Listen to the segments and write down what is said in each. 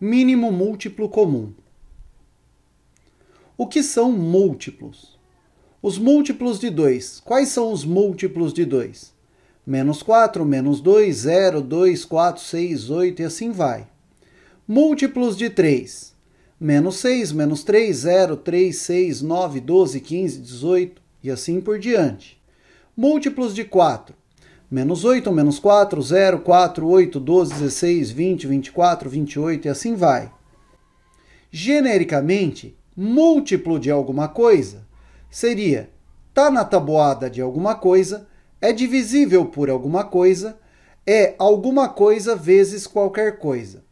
mínimo múltiplo comum. O que são múltiplos? Os múltiplos de 2. Quais são os múltiplos de 2? Menos 4, menos 2, 0, 2, 4, 6, 8 e assim vai. Múltiplos de 3. Menos 6, menos 3, 0, 3, 6, 9, 12, 15, 18 e assim por diante. Múltiplos de 4. Menos 8, menos 4, 0, 4, 8, 12, 16, 20, 24, 28 e assim vai. Genericamente, múltiplo de alguma coisa seria está na tabuada de alguma coisa, é divisível por alguma coisa, é alguma coisa vezes qualquer coisa.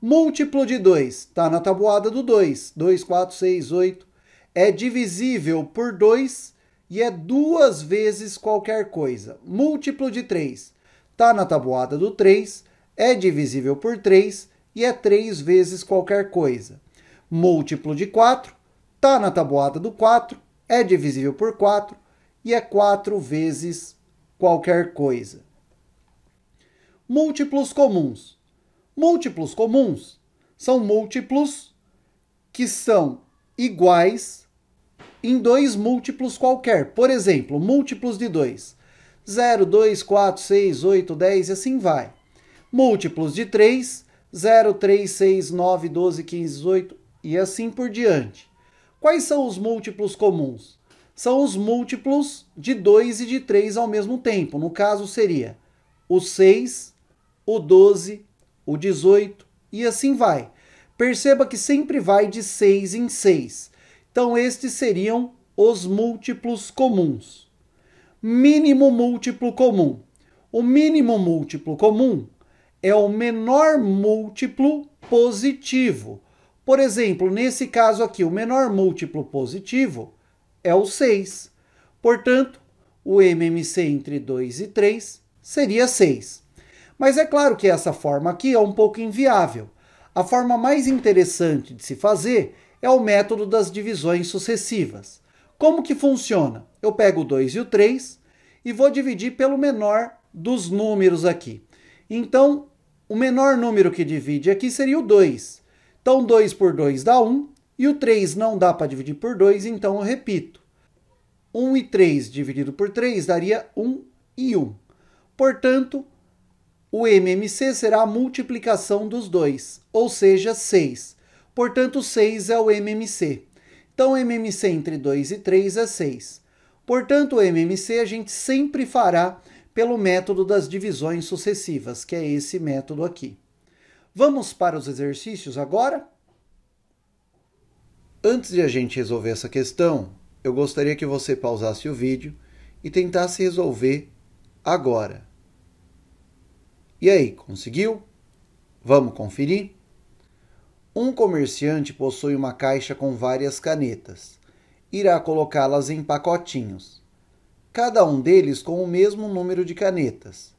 Múltiplo de 2 está na tabuada do 2, 2, 4, 6, 8. É divisível por 2, e é duas vezes qualquer coisa. Múltiplo de 3. Está na tabuada do 3, é divisível por 3 e é 3 vezes qualquer coisa. Múltiplo de 4, está na tabuada do 4, é divisível por 4 e é 4 vezes qualquer coisa. Múltiplos comuns. Múltiplos comuns são múltiplos que são iguais em dois múltiplos qualquer. Por exemplo, múltiplos de 2. 0, 2, 4, 6, 8, 10 e assim vai. Múltiplos de 3, 0, 3, 6, 9, 12, 15, 18 e assim por diante. Quais são os múltiplos comuns? São os múltiplos de 2 e de 3 ao mesmo tempo. No caso, seria o 6, o 12, o 18 e assim vai. Perceba que sempre vai de 6 em 6. Então, estes seriam os múltiplos comuns. Mínimo múltiplo comum. O mínimo múltiplo comum é o menor múltiplo positivo. Por exemplo, nesse caso aqui, o menor múltiplo positivo é o 6. Portanto, o MMC entre 2 e 3 seria 6. Mas é claro que essa forma aqui é um pouco inviável. A forma mais interessante de se fazer é o método das divisões sucessivas. Como que funciona? Eu pego o 2 e o 3 e vou dividir pelo menor dos números aqui. Então, o menor número que divide aqui seria o 2. Então, 2 por 2 dá 1, e o 3 não dá para dividir por 2, então eu repito. 1 e 3 dividido por 3 daria 1 e 1. Portanto, o MMC será a multiplicação dos dois, ou seja, 6. Portanto, 6 é o MMC. Então, MMC entre 2 e 3 é 6. Portanto, o MMC a gente sempre fará pelo método das divisões sucessivas, que é esse método aqui. Vamos para os exercícios agora? Antes de a gente resolver essa questão, eu gostaria que você pausasse o vídeo e tentasse resolver agora. E aí, conseguiu? Vamos conferir? Um comerciante possui uma caixa com várias canetas. Irá colocá-las em pacotinhos, cada um deles com o mesmo número de canetas.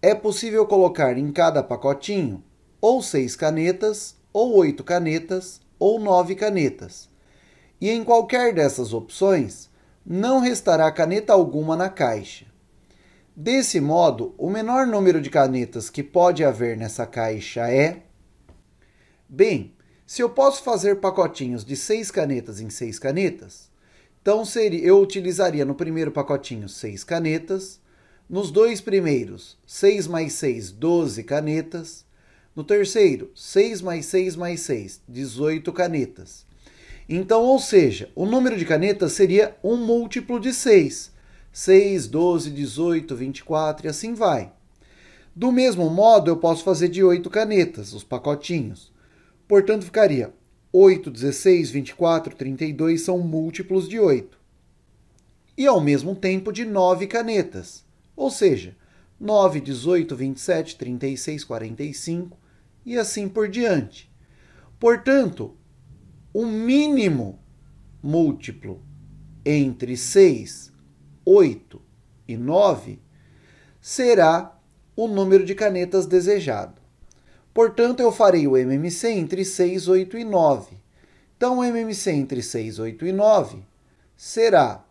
É possível colocar em cada pacotinho ou seis canetas, ou oito canetas, ou nove canetas. E em qualquer dessas opções, não restará caneta alguma na caixa. Desse modo, o menor número de canetas que pode haver nessa caixa é. Bem, se eu posso fazer pacotinhos de seis canetas em seis canetas, então seria, eu utilizaria no primeiro pacotinho seis canetas, nos dois primeiros, 6 mais 6, 12 canetas. No terceiro, 6 mais 6 mais 6, 18 canetas. Então, ou seja, o número de canetas seria um múltiplo de 6. 6, 12, 18, 24 e assim vai. Do mesmo modo, eu posso fazer de 8 canetas, os pacotinhos. Portanto, ficaria 8, 16, 24, 32 são múltiplos de 8. E ao mesmo tempo de 9 canetas. Ou seja, 9, 18, 27, 36, 45 e assim por diante. Portanto, o mínimo múltiplo entre 6, 8 e 9 será o número de canetas desejado. Portanto, eu farei o MMC entre 6, 8 e 9. Então, o MMC entre 6, 8 e 9 será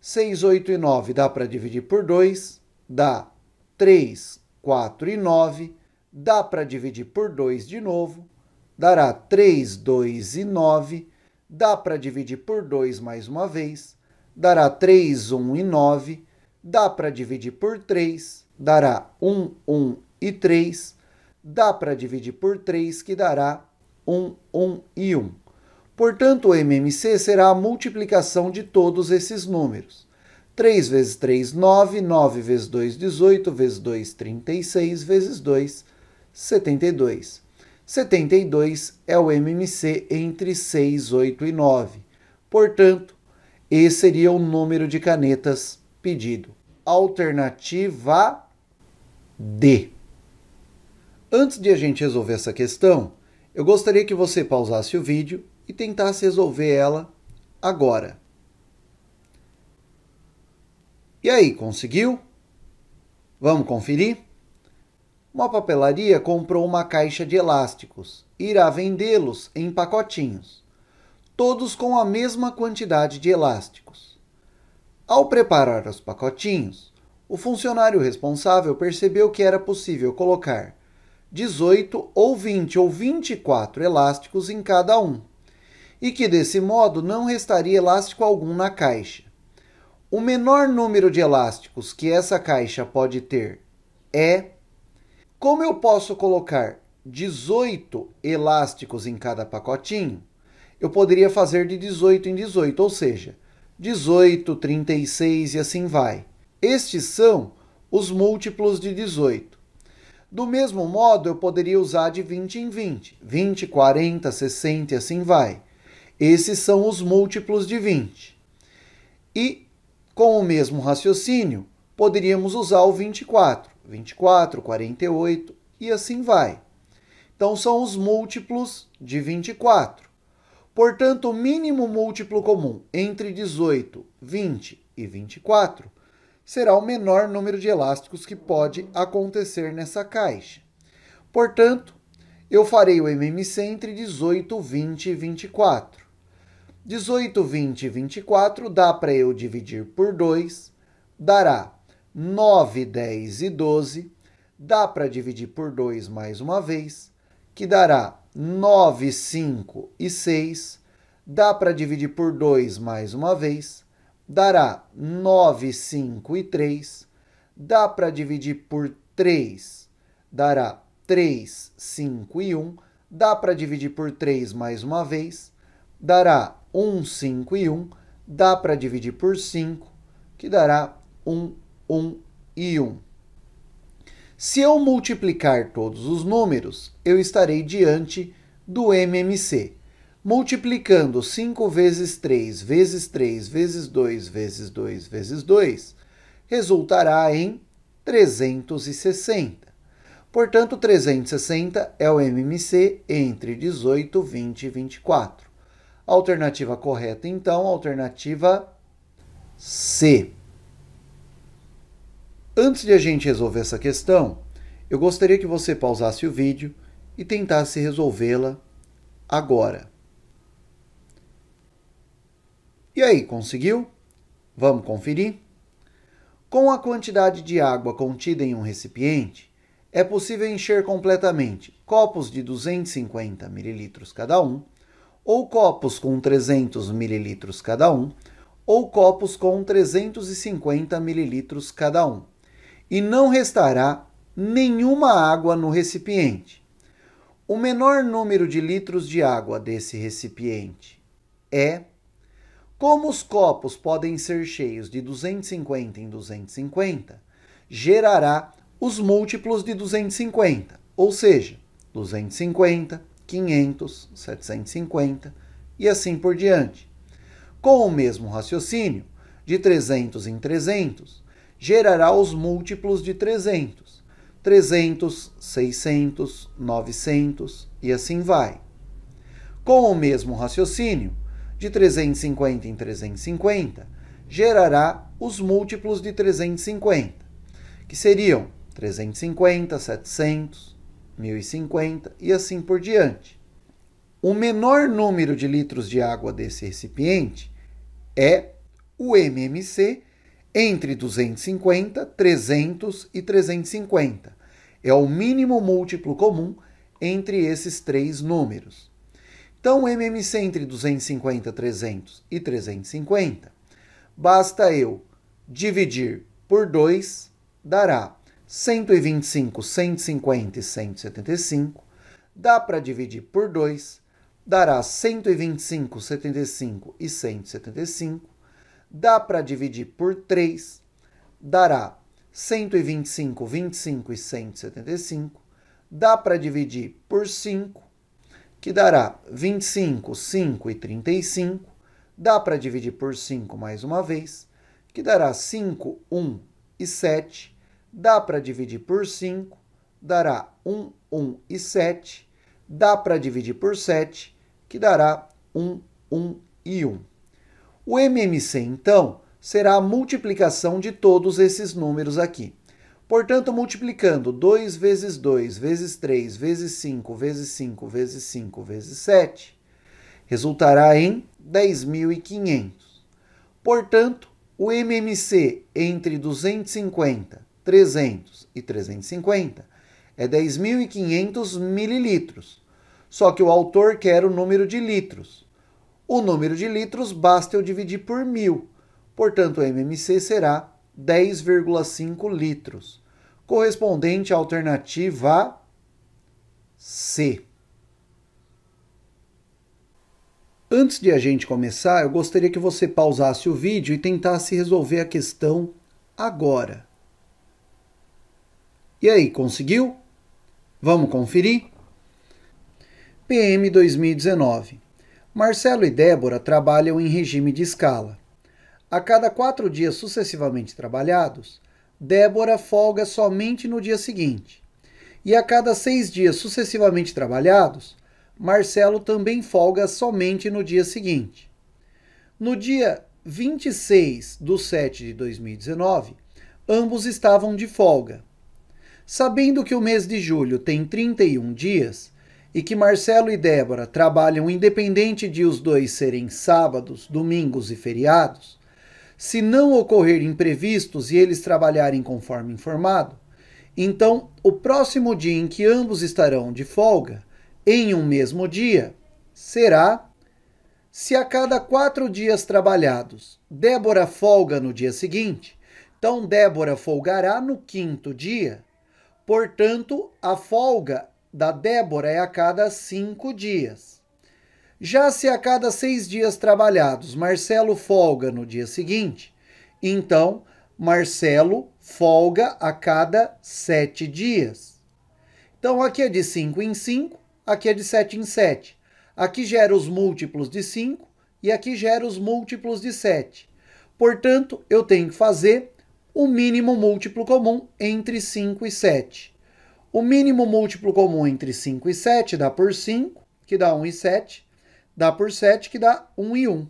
6, 8 e 9 dá para dividir por 2, dá 3, 4 e 9, dá para dividir por 2 de novo, dará 3, 2 e 9, dá para dividir por 2 mais uma vez, dará 3, 1 e 9, dá para dividir por 3, dará 1, 1 e 3, dá para dividir por 3, que dará 1, 1 e 1. Portanto, o MMC será a multiplicação de todos esses números. 3 vezes 3, 9, 9 vezes 2, 18, vezes 2, 36, vezes 2, 72. 72 é o MMC entre 6, 8 e 9. Portanto, esse seria o número de canetas pedido. Alternativa D. Antes de a gente resolver essa questão, eu gostaria que você pausasse o vídeo e tentasse resolver ela agora. E aí, conseguiu? Vamos conferir? Uma papelaria comprou uma caixa de elásticos e irá vendê-los em pacotinhos, todos com a mesma quantidade de elásticos. Ao preparar os pacotinhos, o funcionário responsável percebeu que era possível colocar 18 ou 20 ou 24 elásticos em cada um, e que desse modo não restaria elástico algum na caixa. O menor número de elásticos que essa caixa pode ter é. Como eu posso colocar 18 elásticos em cada pacotinho, eu poderia fazer de 18 em 18, ou seja, 18, 36 e assim vai. Estes são os múltiplos de 18. Do mesmo modo, eu poderia usar de 20 em 20, 20, 40, 60 e assim vai. Esses são os múltiplos de 20. E com o mesmo raciocínio, poderíamos usar o 24, 24, 48 e assim vai. Então são os múltiplos de 24. Portanto, o mínimo múltiplo comum entre 18, 20 e 24 será o menor número de elásticos que pode acontecer nessa caixa. Portanto, eu farei o MMC entre 18, 20 e 24. 18, 20 e 24 dá para eu dividir por 2, dará 9, 10 e 12. Dá para dividir por 2 mais uma vez, que dará 9, 5 e 6. Dá para dividir por 2 mais uma vez, dará 9, 5 e 3. Dá para dividir por 3, dará 3, 5 e 1. Dá para dividir por 3 mais uma vez, dará 1, 5 e 1. Dá para dividir por 5, que dará 1, 1 e 1. Se eu multiplicar todos os números, eu estarei diante do MMC. Multiplicando 5 vezes 3 vezes 3 vezes 2 vezes 2 vezes 2 resultará em 360. Portanto, 360 é o MMC entre 18, 20 e 24. Alternativa correta, então, alternativa C. Antes de a gente resolver essa questão, eu gostaria que você pausasse o vídeo e tentasse resolvê-la agora. E aí, conseguiu? Vamos conferir? Com a quantidade de água contida em um recipiente, é possível encher completamente copos de 250 ml cada um, ou copos com 300 ml cada um, ou copos com 350 ml cada um, e não restará nenhuma água no recipiente. O menor número de litros de água desse recipiente é como os copos podem ser cheios de 250 em 250, gerará os múltiplos de 250, ou seja, 250, 500, 750 e assim por diante. Com o mesmo raciocínio, de 300 em 300, gerará os múltiplos de 300, 300, 600, 900 e assim vai. Com o mesmo raciocínio, de 350 em 350, gerará os múltiplos de 350, que seriam 350, 700, 1050 e assim por diante. O menor número de litros de água desse recipiente é o MMC entre 250, 300 e 350. É o mínimo múltiplo comum entre esses três números. Então, o MMC entre 250, 300 e 350, basta eu dividir por 2, dará 125, 150 e 175. Dá para dividir por 2, dará 125, 75 e 175. Dá para dividir por 3, dará 125, 25 e 175. Dá para dividir por 5, que dará 25, 5 e 35. Dá para dividir por 5 mais uma vez, que dará 5, 1 e 7. Dá para dividir por 5, dará 1, 1 e 7. Dá para dividir por 7, que dará 1, 1 e 1. O MMC, então, será a multiplicação de todos esses números aqui. Portanto, multiplicando 2 vezes 2 vezes 3 vezes 5 vezes 5 vezes 5 vezes 7, resultará em 10.500. Portanto, o MMC entre 250, 300 e 350 é 10.500 mililitros. Só que o autor quer o número de litros. O número de litros basta eu dividir por 1.000. Portanto, o MMC será 10,5 litros, correspondente à alternativa C. Antes de a gente começar, eu gostaria que você pausasse o vídeo e tentasse resolver a questão agora. E aí, conseguiu? Vamos conferir? PM 2019. Marcelo e Débora trabalham em regime de escala. A cada quatro dias sucessivamente trabalhados, Débora folga somente no dia seguinte. E a cada seis dias sucessivamente trabalhados, Marcelo também folga somente no dia seguinte. No dia 26 de 7 de 2019, ambos estavam de folga. Sabendo que o mês de julho tem 31 dias e que Marcelo e Débora trabalham independente de os dois serem sábados, domingos e feriados, se não ocorrer imprevistos e eles trabalharem conforme informado, então o próximo dia em que ambos estarão de folga, em um mesmo dia, será se a cada quatro dias trabalhados Débora folga no dia seguinte, então Débora folgará no quinto dia. Portanto, a folga da Débora é a cada cinco dias. Já se a cada seis dias trabalhados Marcelo folga no dia seguinte, então Marcelo folga a cada sete dias. Então aqui é de 5 em 5, aqui é de 7 em 7. Aqui gera os múltiplos de 5 e aqui gera os múltiplos de 7. Portanto, eu tenho que fazer o mínimo múltiplo comum entre 5 e 7. O mínimo múltiplo comum entre 5 e 7 dá por 5, que dá 1 e 7 dá por 7, que dá 1 e 1.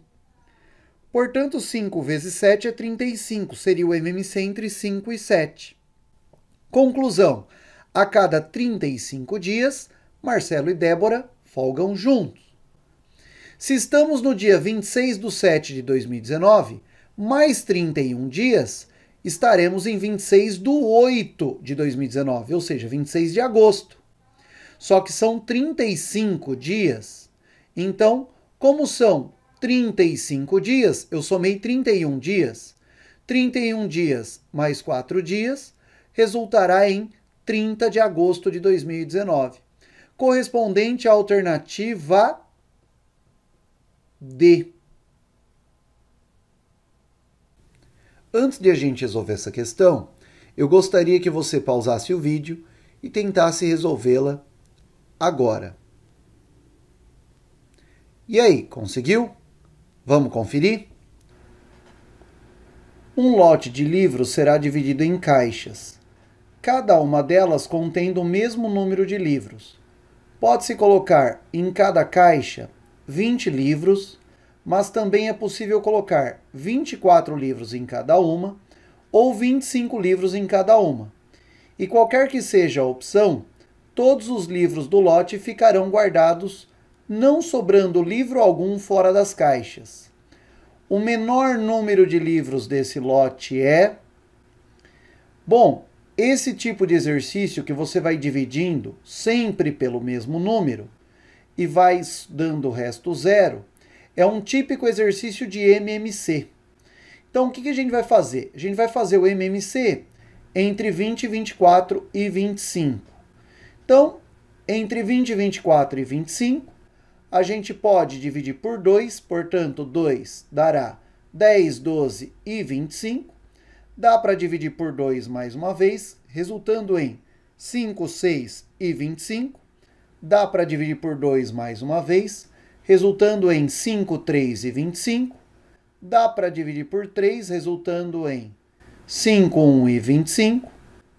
Portanto, 5 vezes 7 é 35, seria o MMC entre 5 e 7. Conclusão: a cada 35 dias, Marcelo e Débora folgam juntos. Se estamos no dia 26 do 7 de 2019, mais 31 dias, estaremos em 26 do 8 de 2019, ou seja, 26 de agosto. Só que são 35 dias então, como são 35 dias, eu somei 31 dias. 31 dias mais 4 dias resultará em 30 de agosto de 2019, correspondente à alternativa D. Antes de a gente resolver essa questão, eu gostaria que você pausasse o vídeo e tentasse resolvê-la agora. E aí, conseguiu? Vamos conferir? Um lote de livros será dividido em caixas, cada uma delas contendo o mesmo número de livros. Pode-se colocar em cada caixa 20 livros, mas também é possível colocar 24 livros em cada uma ou 25 livros em cada uma. E qualquer que seja a opção, todos os livros do lote ficarão guardados não sobrando livro algum fora das caixas. O menor número de livros desse lote é. Bom, esse tipo de exercício que você vai dividindo sempre pelo mesmo número e vai dando o resto zero, é um típico exercício de MMC. Então, o que, que a gente vai fazer? A gente vai fazer o MMC entre 20, 24 e 25. Então, entre 20, 24 e 25, a gente pode dividir por 2, portanto, 2 dará 10, 12 e 25. Dá para dividir por 2 mais uma vez, resultando em 5, 6 e 25. Dá para dividir por 2 mais uma vez, resultando em 5, 3 e 25. Dá para dividir por 3, resultando em 5, 1 e 25.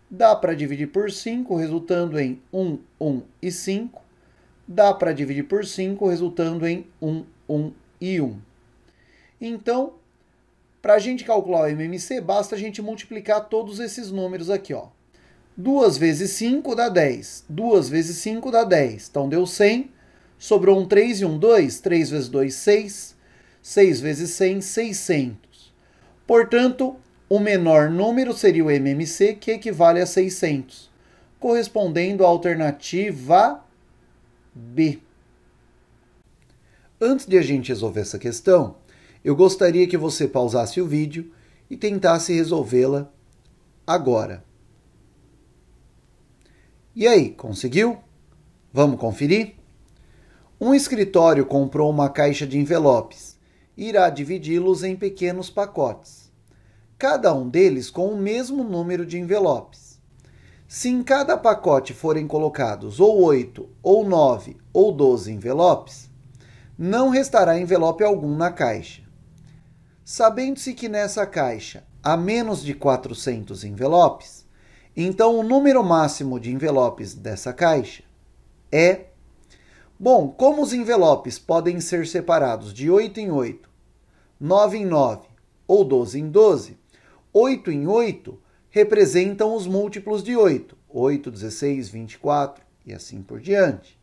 Dá para dividir por 5, resultando em 1, 1 e 5 dá para dividir por 5, resultando em 1, 1 e 1. Então, para a gente calcular o MMC, basta a gente multiplicar todos esses números aqui. Ó. 2 vezes 5 dá 10, 2 vezes 5 dá 10, então deu 100, sobrou um 3 e um 2, 3 vezes 2, 6, 6 vezes 100, 600. Portanto, o menor número seria o MMC, que equivale a 600, correspondendo à alternativa B. Antes de a gente resolver essa questão, eu gostaria que você pausasse o vídeo e tentasse resolvê-la agora. E aí, conseguiu? Vamos conferir? Um escritório comprou uma caixa de envelopes e irá dividi-los em pequenos pacotes, cada um deles com o mesmo número de envelopes. Se em cada pacote forem colocados ou 8, ou 9, ou 12 envelopes, não restará envelope algum na caixa. Sabendo-se que nessa caixa há menos de 400 envelopes, então o número máximo de envelopes dessa caixa é. Bom, como os envelopes podem ser separados de 8 em 8, 9 em 9 ou 12 em 12, 8 em 8 representam os múltiplos de 8, 8, 16, 24 e assim por diante.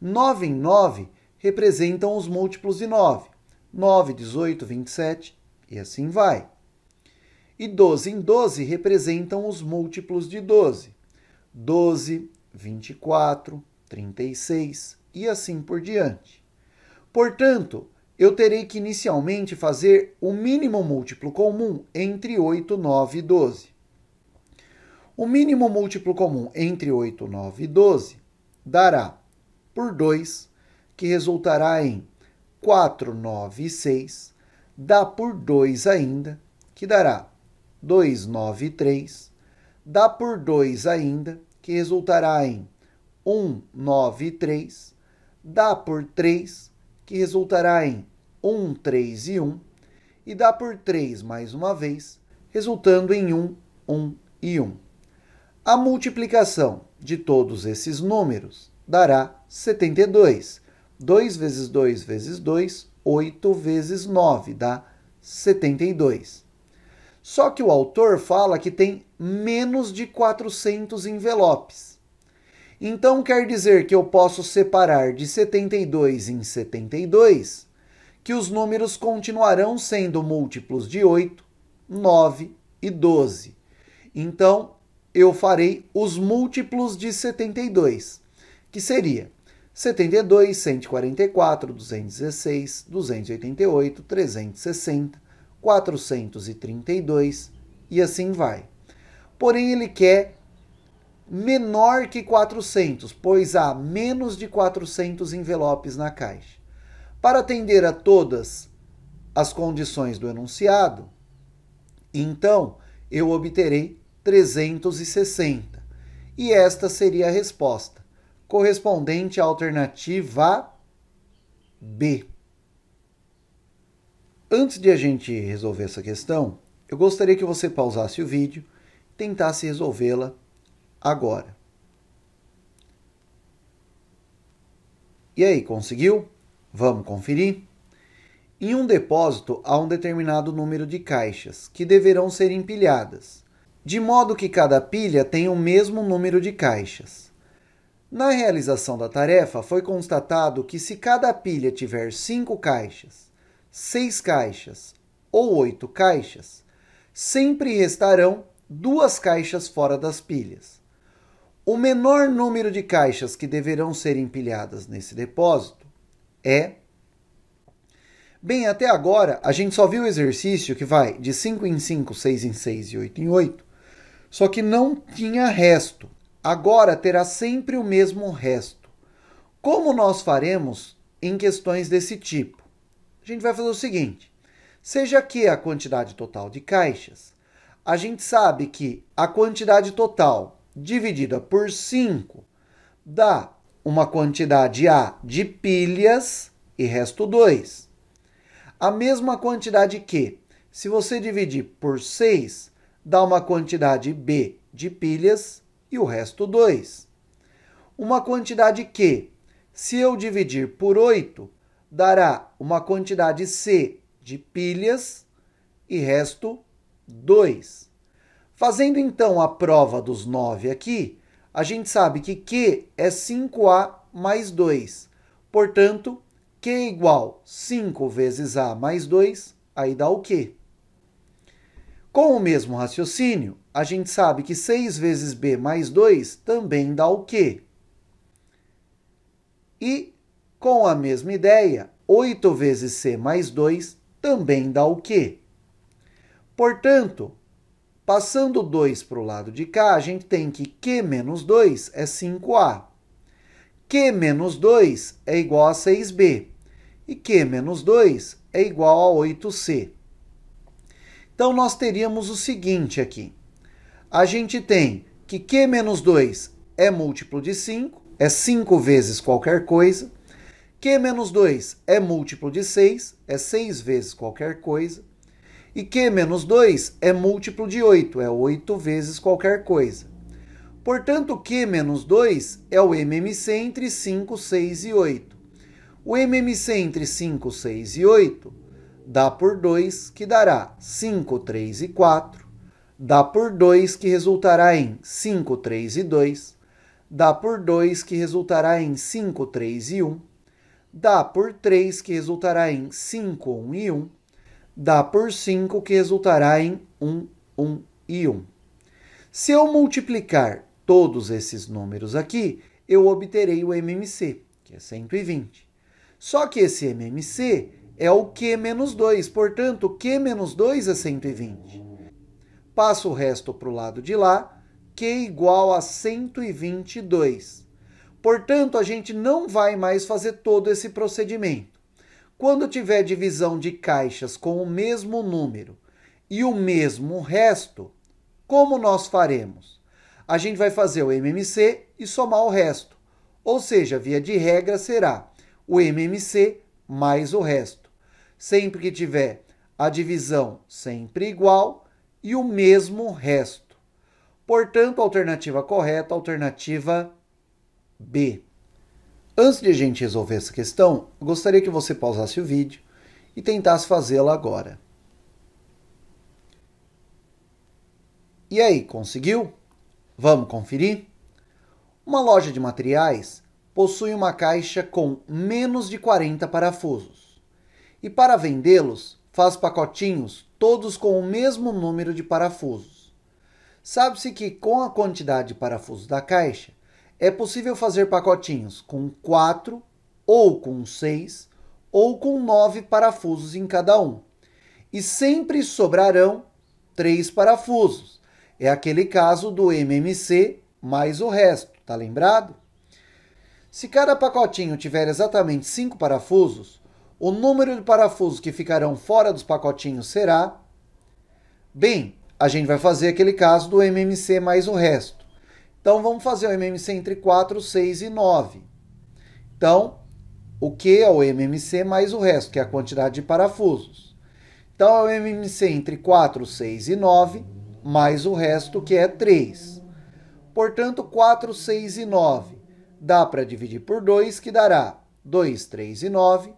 9 em 9 representam os múltiplos de 9, 9, 18, 27 e assim vai. E 12 em 12 representam os múltiplos de 12, 12, 24, 36 e assim por diante. Portanto, eu terei que inicialmente fazer o mínimo múltiplo comum entre 8, 9 e 12. O mínimo múltiplo comum entre 8, 9 e 12 dará por 2, que resultará em 4, 9 e 6, dá por 2 ainda, que dará 2, 9 e 3, dá por 2 ainda, que resultará em 1, 9 e 3, dá por 3, que resultará em 1, 3 e 1, e dá por 3 mais uma vez, resultando em 1, 1 e 1. A multiplicação de todos esses números dará 72. 2 vezes 2 vezes 2, 8 vezes 9 dá 72. Só que o autor fala que tem menos de 400 envelopes. Então quer dizer que eu posso separar de 72 em 72 que os números continuarão sendo múltiplos de 8, 9 e 12. Então, eu farei os múltiplos de 72, que seria 72, 144, 216, 288, 360, 432 e assim vai. Porém, ele quer menor que 400, pois há menos de 400 envelopes na caixa. Para atender a todas as condições do enunciado, então eu obterei 360. E esta seria a resposta, correspondente à alternativa B. Antes de a gente resolver essa questão, eu gostaria que você pausasse o vídeo e tentasse resolvê-la agora. E aí, conseguiu? Vamos conferir? Em um depósito há um determinado número de caixas que deverão ser empilhadas de modo que cada pilha tem o mesmo número de caixas. Na realização da tarefa, foi constatado que se cada pilha tiver 5 caixas, 6 caixas ou 8 caixas, sempre restarão duas caixas fora das pilhas. O menor número de caixas que deverão ser empilhadas nesse depósito é. Bem, até agora a gente só viu o exercício que vai de 5 em 5, 6 em 6 e 8 em 8, só que não tinha resto. Agora terá sempre o mesmo resto. Como nós faremos em questões desse tipo? A gente vai fazer o seguinte: seja que a quantidade total de caixas, a gente sabe que a quantidade total dividida por 5 dá uma quantidade A de pilhas e resto 2. A mesma quantidade que, se você dividir por 6, dá uma quantidade B de pilhas e o resto 2. Uma quantidade Q, se eu dividir por 8, dará uma quantidade C de pilhas e resto 2. Fazendo então a prova dos 9 aqui, a gente sabe que Q é 5A mais 2. Portanto, Q é igual 5 vezes A mais 2, aí dá o quê? Com o mesmo raciocínio, a gente sabe que 6 vezes b mais 2 também dá o quê? E, com a mesma ideia, 8 vezes c mais 2 também dá o quê? Portanto, passando 2 para o lado de cá, a gente tem que q menos 2 é 5a. q menos 2 é igual a 6b. E q menos 2 é igual a 8c. Então nós teríamos o seguinte aqui. A gente tem que Q menos 2 é múltiplo de 5, é 5 vezes qualquer coisa. Q menos 2 é múltiplo de 6, é 6 vezes qualquer coisa. E Q menos 2 é múltiplo de 8, é 8 vezes qualquer coisa. Portanto, Q menos 2 é o MMC entre 5, 6 e 8. O MMC entre 5, 6 e 8 dá por 2, que dará 5, 3 e 4, dá por 2, que resultará em 5, 3 e 2, dá por 2, que resultará em 5, 3 e 1, dá por 3, que resultará em 5, 1 e 1, dá por 5, que resultará em 1, 1 e 1. Se eu multiplicar todos esses números aqui, eu obterei o MMC, que é 120. Só que esse MMC é o Q menos 2. Portanto, Q menos 2 é 120. Passo o resto para o lado de lá, Q igual a 122. Portanto, a gente não vai mais fazer todo esse procedimento. Quando tiver divisão de caixas com o mesmo número e o mesmo resto, como nós faremos? A gente vai fazer o MMC e somar o resto. Ou seja, via de regra será o MMC mais o resto sempre que tiver a divisão sempre igual e o mesmo resto. Portanto, a alternativa correta, a alternativa B. Antes de a gente resolver essa questão, gostaria que você pausasse o vídeo e tentasse fazê-la agora. E aí, conseguiu? Vamos conferir? Uma loja de materiais possui uma caixa com menos de 40 parafusos e para vendê-los faz pacotinhos, todos com o mesmo número de parafusos. Sabe-se que com a quantidade de parafusos da caixa é possível fazer pacotinhos com quatro ou com seis ou com nove parafusos em cada um. E sempre sobrarão três parafusos. É aquele caso do MMC mais o resto, tá lembrado? Se cada pacotinho tiver exatamente cinco parafusos, o número de parafusos que ficarão fora dos pacotinhos será. Bem, a gente vai fazer aquele caso do MMC mais o resto. Então vamos fazer o MMC entre 4, 6 e 9. Então, o que é o MMC mais o resto, que é a quantidade de parafusos. Então é o MMC entre 4, 6 e 9, mais o resto, que é 3. Portanto, 4, 6 e 9 dá para dividir por 2, que dará 2, 3 e 9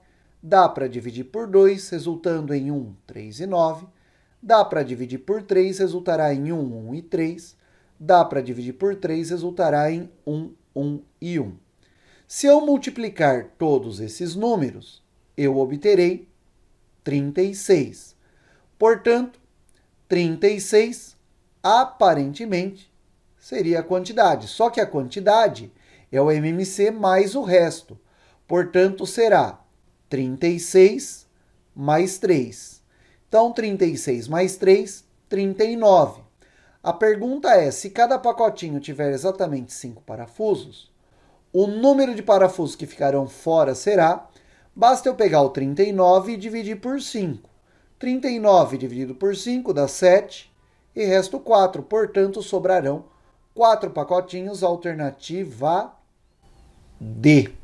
Dá para dividir por 2, resultando em 1, 3 e 9. Dá para dividir por 3, resultará em 1, 1 e 3. Dá para dividir por 3, resultará em 1, 1 e 1. Se eu multiplicar todos esses números, eu obterei 36. Portanto, 36 aparentemente seria a quantidade, só que a quantidade é o MMC mais o resto. Portanto, será 36 mais 3. Então, 36 mais 3, 39. A pergunta é: se cada pacotinho tiver exatamente 5 parafusos, o número de parafusos que ficarão fora será. Basta eu pegar o 39 e dividir por 5. 39 dividido por 5 dá 7 e resto 4. Portanto, sobrarão 4 pacotinhos, alternativa D.